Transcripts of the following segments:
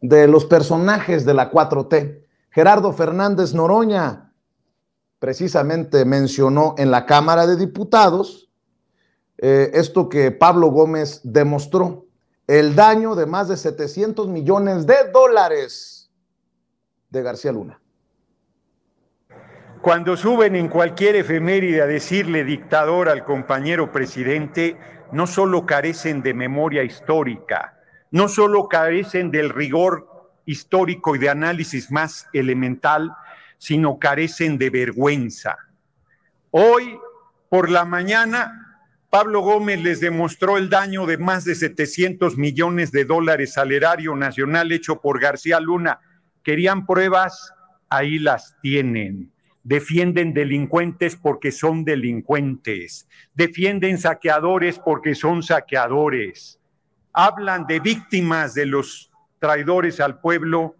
de los personajes de la 4T. Gerardo Fernández Noroña precisamente mencionó en la Cámara de Diputados eh, esto que Pablo Gómez demostró, el daño de más de 700 millones de dólares de García Luna. Cuando suben en cualquier efeméride a decirle dictador al compañero presidente, no solo carecen de memoria histórica, no solo carecen del rigor histórico y de análisis más elemental, sino carecen de vergüenza. Hoy, por la mañana, Pablo Gómez les demostró el daño de más de 700 millones de dólares al erario nacional hecho por García Luna. ¿Querían pruebas? Ahí las tienen. Defienden delincuentes porque son delincuentes. Defienden saqueadores porque son saqueadores hablan de víctimas de los traidores al pueblo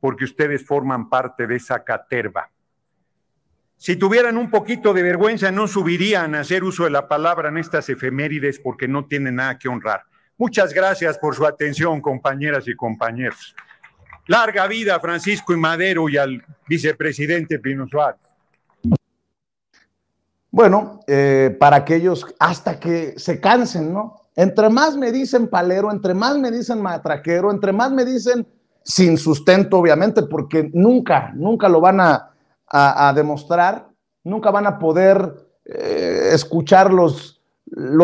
porque ustedes forman parte de esa caterva. Si tuvieran un poquito de vergüenza, no subirían a hacer uso de la palabra en estas efemérides porque no tienen nada que honrar. Muchas gracias por su atención, compañeras y compañeros. Larga vida a Francisco y Madero y al vicepresidente Pino Suárez. Bueno, eh, para aquellos hasta que se cansen, ¿no? Entre más me dicen palero, entre más me dicen matraquero, entre más me dicen sin sustento, obviamente, porque nunca, nunca lo van a, demostrar, nunca van a poder eh, escuchar los,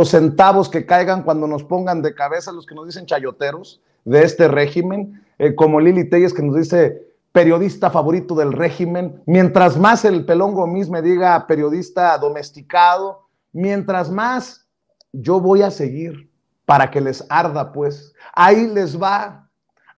centavos que caigan cuando nos pongan de cabeza los que nos dicen chayoteros de este régimen, eh, como Lili Telles que nos dice periodista favorito del régimen, mientras más el pelón Gomis me diga periodista domesticado, mientras más yo voy a seguir para que les arda, pues. Ahí les va